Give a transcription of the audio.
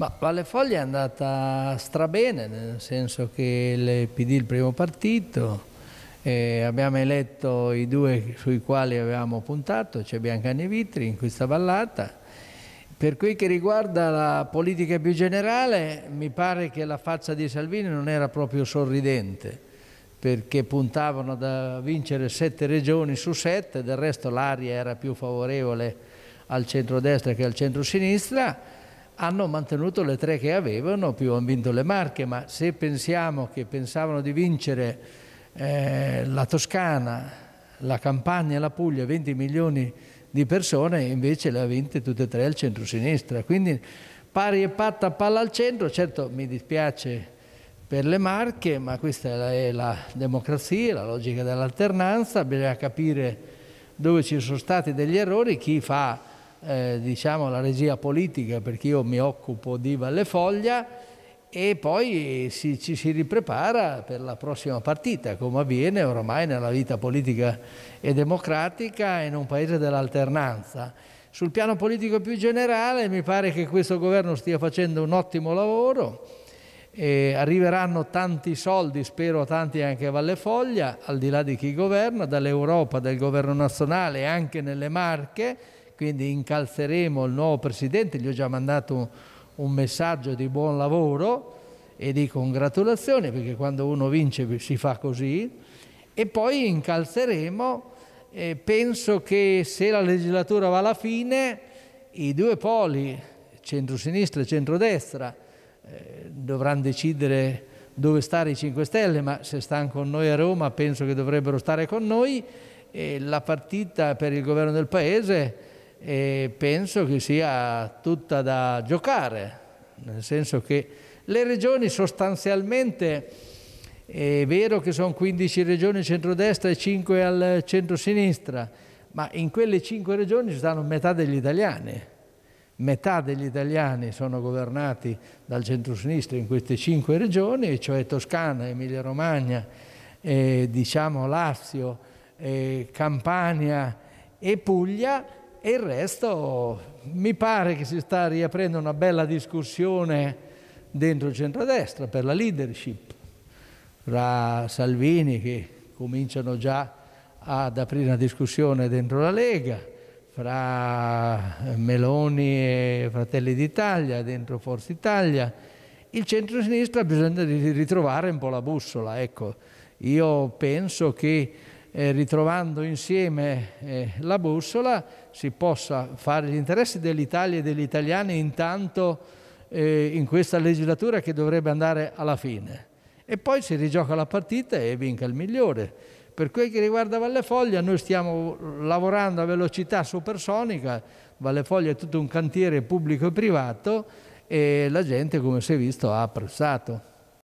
Ma Valle Foglia è andata strabene, nel senso che il PD è il primo partito, eh, abbiamo eletto i due sui quali avevamo puntato, c'è Biancani e Vitri, in questa vallata. Per quel che riguarda la politica più generale, mi pare che la faccia di Salvini non era proprio sorridente, perché puntavano da vincere sette regioni su sette, del resto l'aria era più favorevole al centro-destra che al centro-sinistra, hanno mantenuto le tre che avevano, più hanno vinto le Marche, ma se pensiamo che pensavano di vincere eh, la Toscana, la Campania e la Puglia, 20 milioni di persone, invece le ha vinte tutte e tre al centro-sinistra. Quindi pari e patta palla al centro, certo mi dispiace per le Marche, ma questa è la democrazia, la logica dell'alternanza, bisogna capire dove ci sono stati degli errori, chi fa eh, diciamo, la regia politica perché io mi occupo di Valle Foglia e poi si, ci si riprepara per la prossima partita, come avviene ormai nella vita politica e democratica in un paese dell'alternanza. Sul piano politico più generale mi pare che questo governo stia facendo un ottimo lavoro, eh, arriveranno tanti soldi, spero tanti anche a Valle Foglia, al di là di chi governa, dall'Europa, dal governo nazionale e anche nelle Marche, quindi incalzeremo il nuovo Presidente, gli ho già mandato un messaggio di buon lavoro e di congratulazioni perché quando uno vince si fa così e poi incalzeremo eh, penso che se la legislatura va alla fine i due poli centrosinistra e centrodestra eh, dovranno decidere dove stare i 5 Stelle ma se stanno con noi a Roma penso che dovrebbero stare con noi e la partita per il governo del Paese e penso che sia tutta da giocare, nel senso che le regioni sostanzialmente... È vero che sono 15 regioni centrodestra e 5 al centro-sinistra, ma in quelle 5 regioni ci stanno metà degli italiani. Metà degli italiani sono governati dal centro-sinistra in queste 5 regioni, cioè Toscana, Emilia-Romagna, eh, diciamo Lazio, eh, Campania e Puglia, e il resto mi pare che si sta riaprendo una bella discussione dentro il centrodestra per la leadership tra Salvini che cominciano già ad aprire una discussione dentro la Lega, fra Meloni e Fratelli d'Italia, dentro Forza Italia. Il centro-sinistra bisogna ritrovare un po' la bussola. Ecco, io penso che eh, ritrovando insieme eh, la bussola si possa fare gli interessi dell'Italia e degli italiani intanto eh, in questa legislatura che dovrebbe andare alla fine. E poi si rigioca la partita e vinca il migliore. Per quel che riguarda Valle Foglia, noi stiamo lavorando a velocità supersonica, Valle Foglia è tutto un cantiere pubblico e privato e la gente, come si è visto, ha apprezzato.